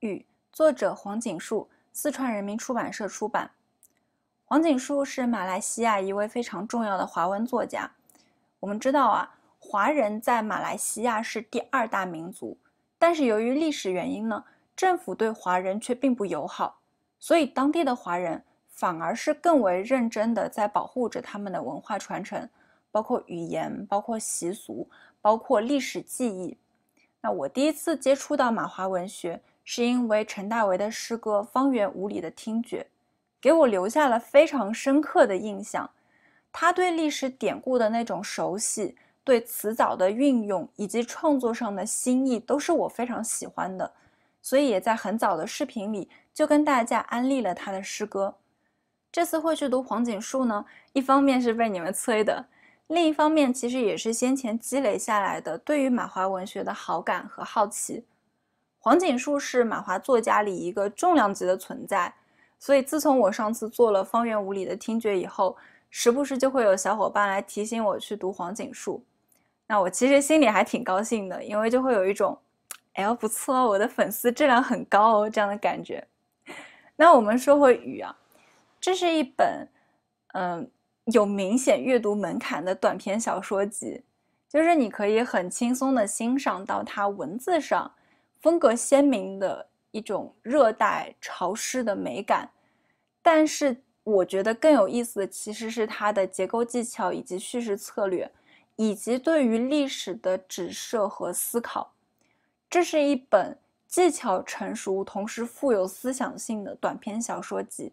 《雨》，作者黄锦树，四川人民出版社出版。黄锦树是马来西亚一位非常重要的华文作家。我们知道啊，华人在马来西亚是第二大民族，但是由于历史原因呢，政府对华人却并不友好，所以当地的华人反而是更为认真的在保护着他们的文化传承，包括语言，包括习俗，包括历史记忆。那我第一次接触到马华文学。是因为陈大为的诗歌《方圆五里》的听觉，给我留下了非常深刻的印象。他对历史典故的那种熟悉，对词藻的运用，以及创作上的新意，都是我非常喜欢的。所以也在很早的视频里就跟大家安利了他的诗歌。这次会去读黄锦树呢，一方面是被你们催的，另一方面其实也是先前积累下来的对于马华文学的好感和好奇。黄锦树是马华作家里一个重量级的存在，所以自从我上次做了方圆五里的听觉以后，时不时就会有小伙伴来提醒我去读黄锦树。那我其实心里还挺高兴的，因为就会有一种，哎呦不错，我的粉丝质量很高哦这样的感觉。那我们说回雨啊，这是一本，嗯，有明显阅读门槛的短篇小说集，就是你可以很轻松的欣赏到它文字上。风格鲜明的一种热带潮湿的美感，但是我觉得更有意思的其实是它的结构技巧以及叙事策略，以及对于历史的指涉和思考。这是一本技巧成熟同时富有思想性的短篇小说集。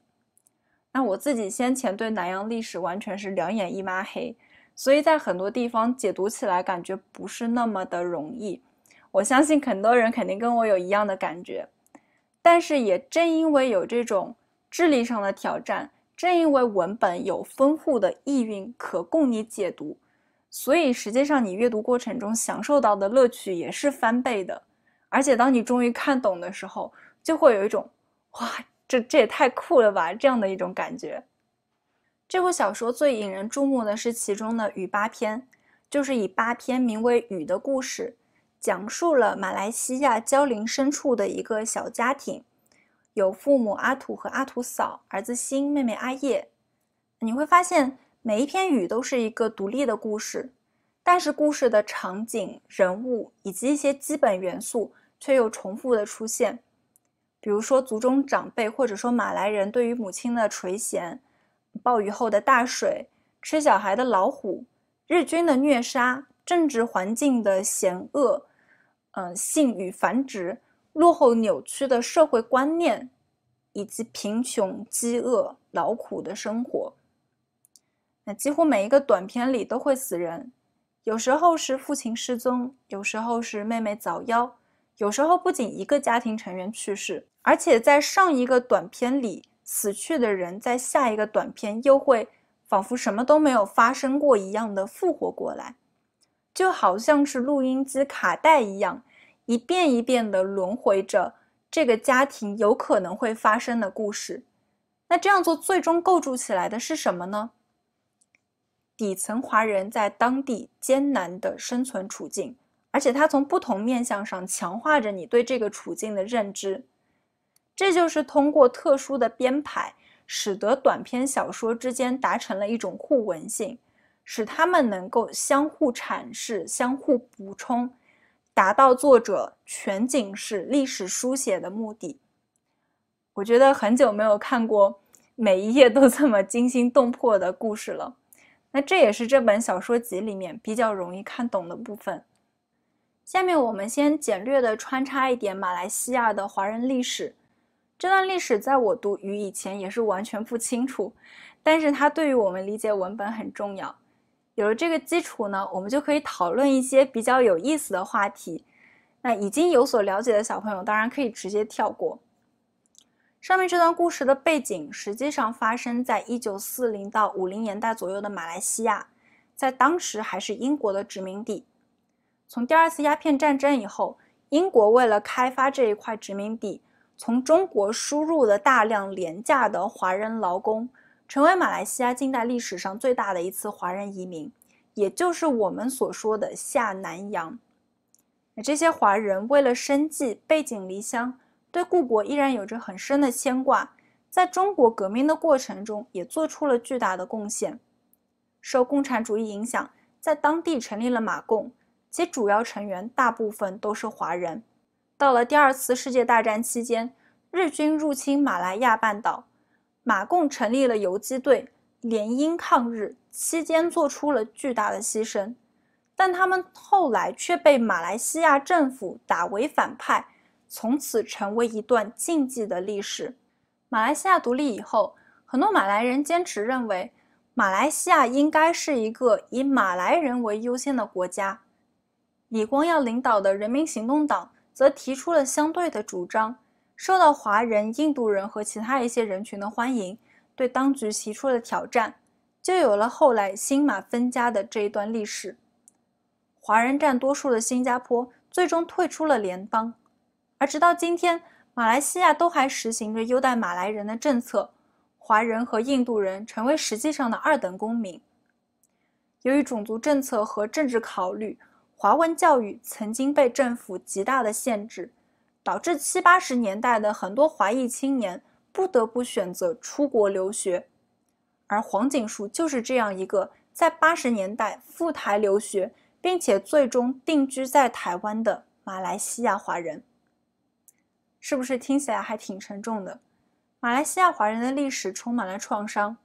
那我自己先前对南洋历史完全是两眼一抹黑，所以在很多地方解读起来感觉不是那么的容易。我相信很多人肯定跟我有一样的感觉，但是也正因为有这种智力上的挑战，正因为文本有丰富的意蕴可供你解读，所以实际上你阅读过程中享受到的乐趣也是翻倍的。而且当你终于看懂的时候，就会有一种“哇，这这也太酷了吧”这样的一种感觉。这部小说最引人注目的是其中的雨八篇，就是以八篇名为“雨”的故事。讲述了马来西亚蕉林深处的一个小家庭，有父母阿土和阿土嫂，儿子新，妹妹阿叶。你会发现，每一篇雨都是一个独立的故事，但是故事的场景、人物以及一些基本元素却又重复的出现。比如说，族中长辈或者说马来人对于母亲的垂涎，暴雨后的大水，吃小孩的老虎，日军的虐杀，政治环境的险恶。嗯，性与繁殖落后、扭曲的社会观念，以及贫穷、饥饿、劳苦的生活，那几乎每一个短片里都会死人。有时候是父亲失踪，有时候是妹妹早夭，有时候不仅一个家庭成员去世，而且在上一个短片里死去的人，在下一个短片又会仿佛什么都没有发生过一样的复活过来。就好像是录音机卡带一样，一遍一遍地轮回着这个家庭有可能会发生的故事。那这样做最终构筑起来的是什么呢？底层华人在当地艰难的生存处境，而且它从不同面向上强化着你对这个处境的认知。这就是通过特殊的编排，使得短篇小说之间达成了一种互文性。使他们能够相互阐释、相互补充，达到作者全景式历史书写的目的。我觉得很久没有看过每一页都这么惊心动魄的故事了。那这也是这本小说集里面比较容易看懂的部分。下面我们先简略的穿插一点马来西亚的华人历史。这段历史在我读与以前也是完全不清楚，但是它对于我们理解文本很重要。有了这个基础呢，我们就可以讨论一些比较有意思的话题。那已经有所了解的小朋友，当然可以直接跳过。上面这段故事的背景，实际上发生在一九四零到五零年代左右的马来西亚，在当时还是英国的殖民地。从第二次鸦片战争以后，英国为了开发这一块殖民地，从中国输入了大量廉价的华人劳工。成为马来西亚近代历史上最大的一次华人移民，也就是我们所说的下南洋。这些华人为了生计背井离乡，对故国依然有着很深的牵挂。在中国革命的过程中，也做出了巨大的贡献。受共产主义影响，在当地成立了马共，其主要成员大部分都是华人。到了第二次世界大战期间，日军入侵马来亚半岛。马共成立了游击队，联英抗日，期间做出了巨大的牺牲，但他们后来却被马来西亚政府打为反派，从此成为一段禁忌的历史。马来西亚独立以后，很多马来人坚持认为马来西亚应该是一个以马来人为优先的国家，李光耀领导的人民行动党则提出了相对的主张。受到华人、印度人和其他一些人群的欢迎，对当局提出了挑战，就有了后来新马分家的这一段历史。华人占多数的新加坡最终退出了联邦，而直到今天，马来西亚都还实行着优待马来人的政策，华人和印度人成为实际上的二等公民。由于种族政策和政治考虑，华文教育曾经被政府极大的限制。导致七八十年代的很多华裔青年不得不选择出国留学，而黄锦树就是这样一个在八十年代赴台留学，并且最终定居在台湾的马来西亚华人。是不是听起来还挺沉重的？马来西亚华人的历史充满了创伤，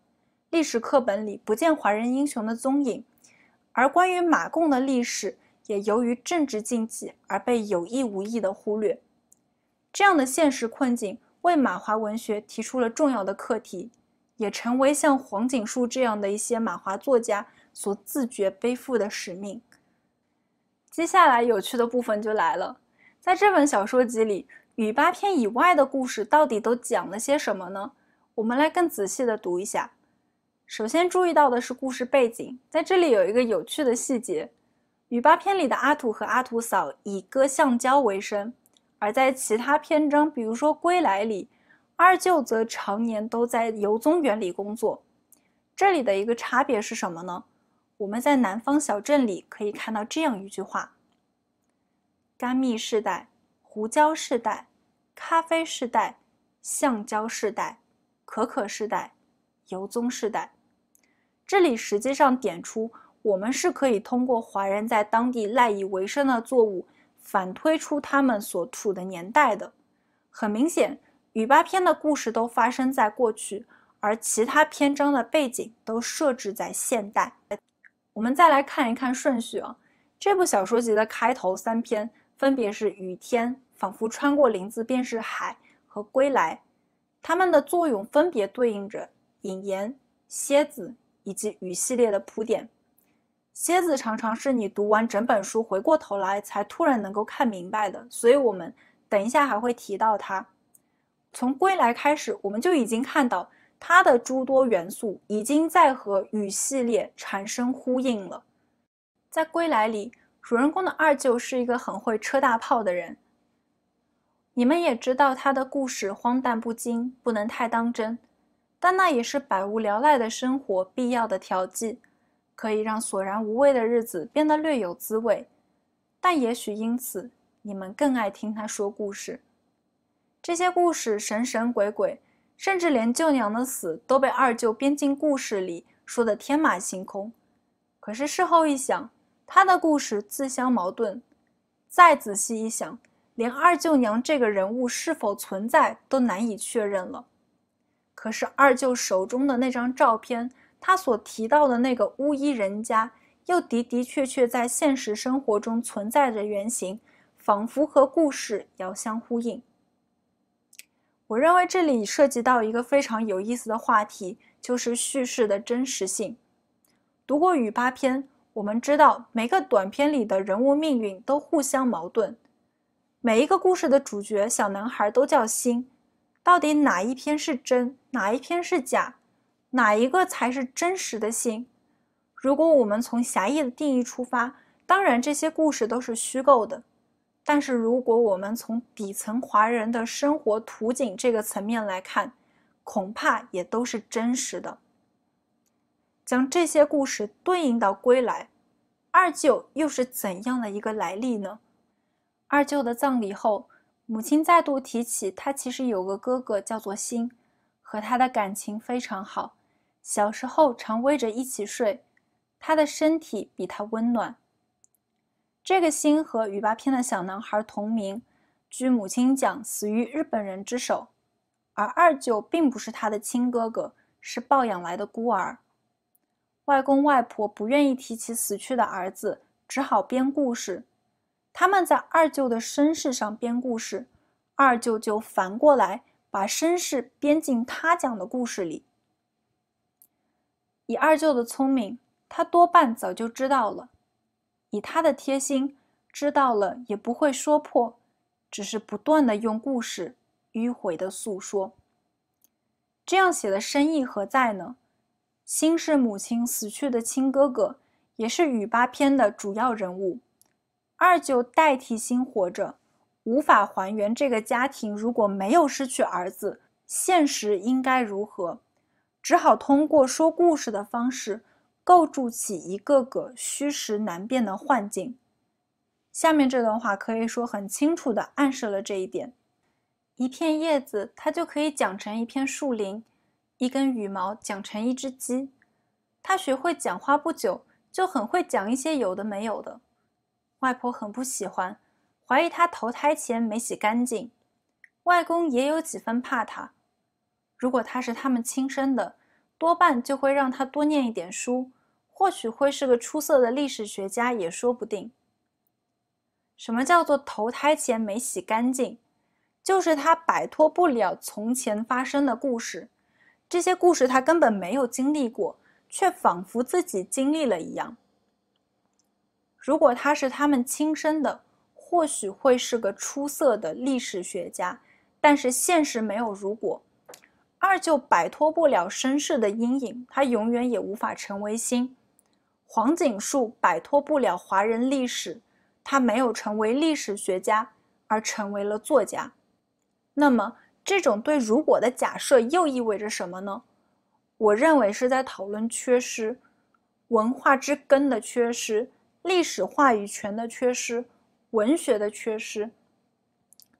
历史课本里不见华人英雄的踪影，而关于马共的历史也由于政治禁忌而被有意无意的忽略。这样的现实困境为马华文学提出了重要的课题，也成为像黄锦树这样的一些马华作家所自觉背负的使命。接下来有趣的部分就来了，在这本小说集里，雨八篇以外的故事到底都讲了些什么呢？我们来更仔细的读一下。首先注意到的是故事背景，在这里有一个有趣的细节，雨八篇里的阿土和阿土嫂以割橡胶为生。而在其他篇章，比如说《归来》里，二舅则常年都在游宗园里工作。这里的一个差别是什么呢？我们在南方小镇里可以看到这样一句话：甘蜜世代、胡椒世代、咖啡世代、橡胶世代、可可世代、油棕世代。这里实际上点出，我们是可以通过华人在当地赖以为生的作物。反推出他们所处的年代的，很明显，雨八篇的故事都发生在过去，而其他篇章的背景都设置在现代。我们再来看一看顺序啊，这部小说集的开头三篇分别是《雨天》、《仿佛穿过林子便是海》和《归来》，它们的作用分别对应着引言、蝎子以及雨系列的铺垫。蝎子常常是你读完整本书回过头来才突然能够看明白的，所以我们等一下还会提到它。从归来开始，我们就已经看到它的诸多元素已经在和雨系列产生呼应了。在归来里，主人公的二舅是一个很会车大炮的人，你们也知道他的故事荒诞不经，不能太当真，但那也是百无聊赖的生活必要的调剂。可以让索然无味的日子变得略有滋味，但也许因此，你们更爱听他说故事。这些故事神神鬼鬼，甚至连舅娘的死都被二舅编进故事里，说的天马行空。可是事后一想，他的故事自相矛盾；再仔细一想，连二舅娘这个人物是否存在都难以确认了。可是二舅手中的那张照片。他所提到的那个巫医人家，又的的确确在现实生活中存在着原型，仿佛和故事遥相呼应。我认为这里涉及到一个非常有意思的话题，就是叙事的真实性。读过《雨八篇》，我们知道每个短篇里的人物命运都互相矛盾，每一个故事的主角小男孩都叫星，到底哪一篇是真，哪一篇是假？哪一个才是真实的心？如果我们从狭义的定义出发，当然这些故事都是虚构的；但是如果我们从底层华人的生活图景这个层面来看，恐怕也都是真实的。将这些故事对应到《归来》，二舅又是怎样的一个来历呢？二舅的葬礼后，母亲再度提起，他其实有个哥哥叫做新，和他的感情非常好。小时候常偎着一起睡，他的身体比他温暖。这个星和雨巴片的小男孩同名，据母亲讲，死于日本人之手。而二舅并不是他的亲哥哥，是抱养来的孤儿。外公外婆不愿意提起死去的儿子，只好编故事。他们在二舅的身世上编故事，二舅就反过来把身世编进他讲的故事里。以二舅的聪明，他多半早就知道了；以他的贴心，知道了也不会说破，只是不断的用故事迂回的诉说。这样写的深意何在呢？心是母亲死去的亲哥哥，也是雨八篇的主要人物。二舅代替心活着，无法还原这个家庭如果没有失去儿子，现实应该如何？只好通过说故事的方式，构筑起一个个虚实难辨的幻境。下面这段话可以说很清楚地暗示了这一点：一片叶子，它就可以讲成一片树林；一根羽毛，讲成一只鸡。他学会讲话不久，就很会讲一些有的没有的。外婆很不喜欢，怀疑他投胎前没洗干净。外公也有几分怕他。如果他是他们亲生的，多半就会让他多念一点书，或许会是个出色的历史学家，也说不定。什么叫做投胎前没洗干净？就是他摆脱不了从前发生的故事，这些故事他根本没有经历过，却仿佛自己经历了一样。如果他是他们亲生的，或许会是个出色的历史学家，但是现实没有如果。二就摆脱不了身世的阴影，他永远也无法成为新黄景树，摆脱不了华人历史，他没有成为历史学家，而成为了作家。那么，这种对如果的假设又意味着什么呢？我认为是在讨论缺失文化之根的缺失，历史话语权的缺失，文学的缺失。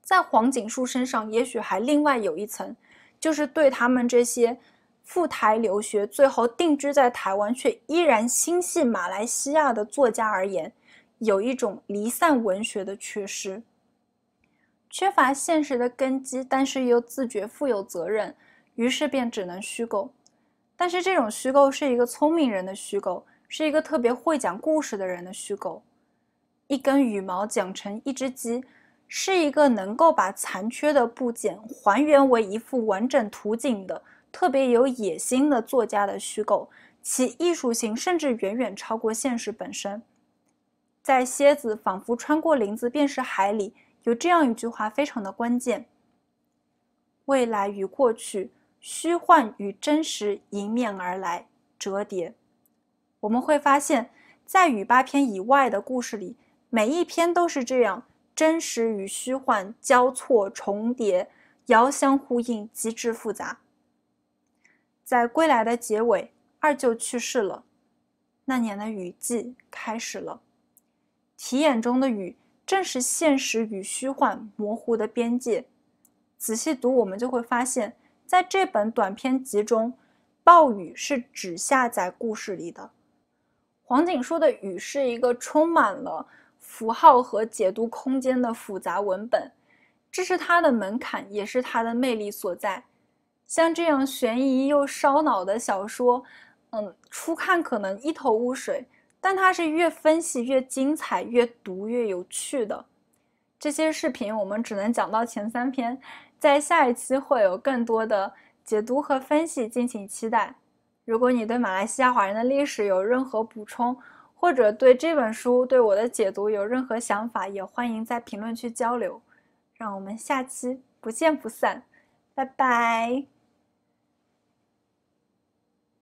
在黄景树身上，也许还另外有一层。就是对他们这些赴台留学、最后定居在台湾却依然心系马来西亚的作家而言，有一种离散文学的缺失，缺乏现实的根基，但是又自觉负有责任，于是便只能虚构。但是这种虚构是一个聪明人的虚构，是一个特别会讲故事的人的虚构，一根羽毛讲成一只鸡。是一个能够把残缺的部件还原为一幅完整图景的特别有野心的作家的虚构，其艺术性甚至远远超过现实本身。在《蝎子仿佛穿过林子便是海》里，有这样一句话非常的关键：未来与过去，虚幻与真实，迎面而来，折叠。我们会发现，在与八篇以外的故事里，每一篇都是这样。真实与虚幻交错重叠，遥相呼应，极致复杂。在归来的结尾，二舅去世了。那年的雨季开始了。题眼中的雨，正是现实与虚幻模糊的边界。仔细读，我们就会发现，在这本短篇集中，暴雨是只下在故事里的黄景说的雨，是一个充满了。符号和解读空间的复杂文本，这是它的门槛，也是它的魅力所在。像这样悬疑又烧脑的小说，嗯，初看可能一头雾水，但它是越分析越精彩，越读越有趣的。这些视频我们只能讲到前三篇，在下一期会有更多的解读和分析，敬请期待。如果你对马来西亚华人的历史有任何补充，或者对这本书对我的解读有任何想法，也欢迎在评论区交流。让我们下期不见不散，拜拜。